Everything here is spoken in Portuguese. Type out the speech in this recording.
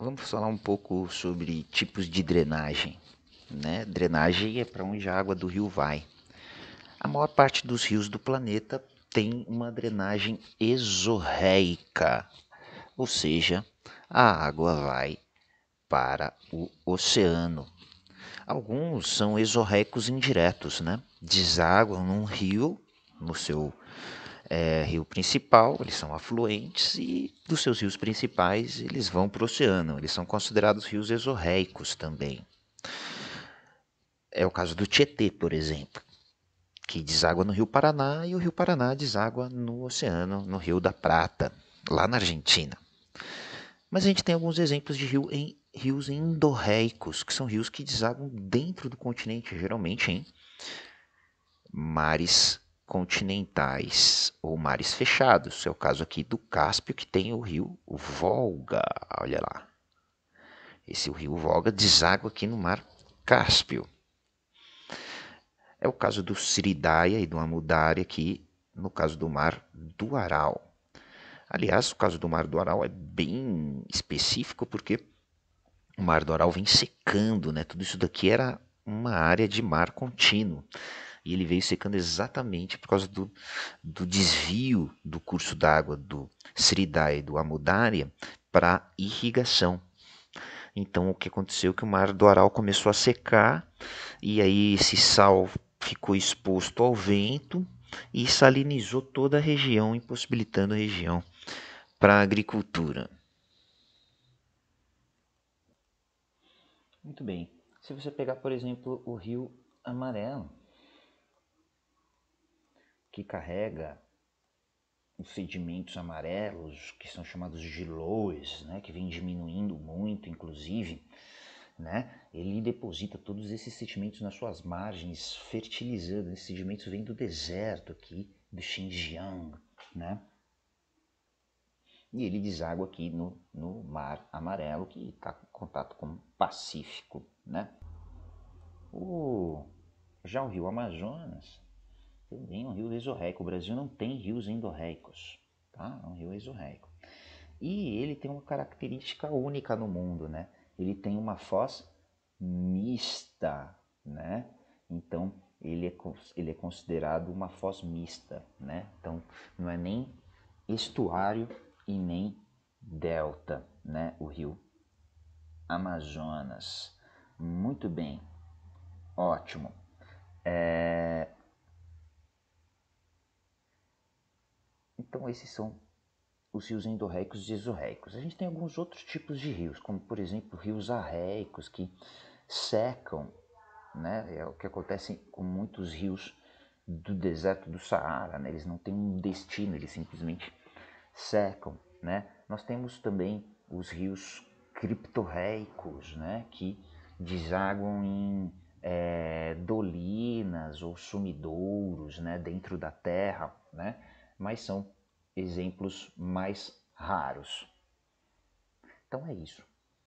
Vamos falar um pouco sobre tipos de drenagem. Né? Drenagem é para onde a água do rio vai. A maior parte dos rios do planeta tem uma drenagem exorreica, ou seja, a água vai para o oceano. Alguns são exorrecos indiretos, né? Deságua num rio no seu é, rio principal, eles são afluentes e dos seus rios principais eles vão para o oceano. Eles são considerados rios exorreicos também. É o caso do Tietê, por exemplo, que deságua no Rio Paraná e o Rio Paraná deságua no oceano, no Rio da Prata, lá na Argentina. Mas a gente tem alguns exemplos de rio em, rios endorreicos, que são rios que desaguam dentro do continente, geralmente em mares continentais ou mares fechados. É o caso aqui do Cáspio, que tem o rio Volga. Olha lá. Esse rio Volga deságua aqui no mar Cáspio. É o caso do Siridaya e do Amudária aqui no caso do mar do Aral. Aliás, o caso do mar do Aral é bem específico porque o mar do Aral vem secando, né? Tudo isso daqui era uma área de mar contínuo. E ele veio secando exatamente por causa do, do desvio do curso d'água do Sridhar e do Amudária para irrigação. Então o que aconteceu é que o mar do Aral começou a secar e aí esse sal ficou exposto ao vento e salinizou toda a região, impossibilitando a região para a agricultura. Muito bem. Se você pegar, por exemplo, o rio Amarelo, que carrega os sedimentos amarelos, que são chamados de loes, né, que vem diminuindo muito, inclusive, né, ele deposita todos esses sedimentos nas suas margens, fertilizando. Esses sedimentos vêm do deserto aqui, do Xinjiang, né? E ele deságua aqui no, no Mar Amarelo, que está em contato com o Pacífico, né? O, já o rio Amazonas, eu um rio exorreico. O Brasil não tem rios endorreicos, tá? É um rio exorreico. E ele tem uma característica única no mundo, né? Ele tem uma foz mista, né? Então, ele é, ele é considerado uma foz mista, né? Então, não é nem estuário e nem delta, né? O rio Amazonas. Muito bem, ótimo. É... Então esses são os rios endorreicos e exorreicos. A gente tem alguns outros tipos de rios, como por exemplo rios arreicos que secam, né? É o que acontece com muitos rios do deserto do Saara, né? Eles não têm um destino, eles simplesmente secam, né? Nós temos também os rios criptorreicos, né? Que desaguam em é, dolinas ou sumidouros, né? Dentro da terra, né? Mas são exemplos mais raros. Então é isso.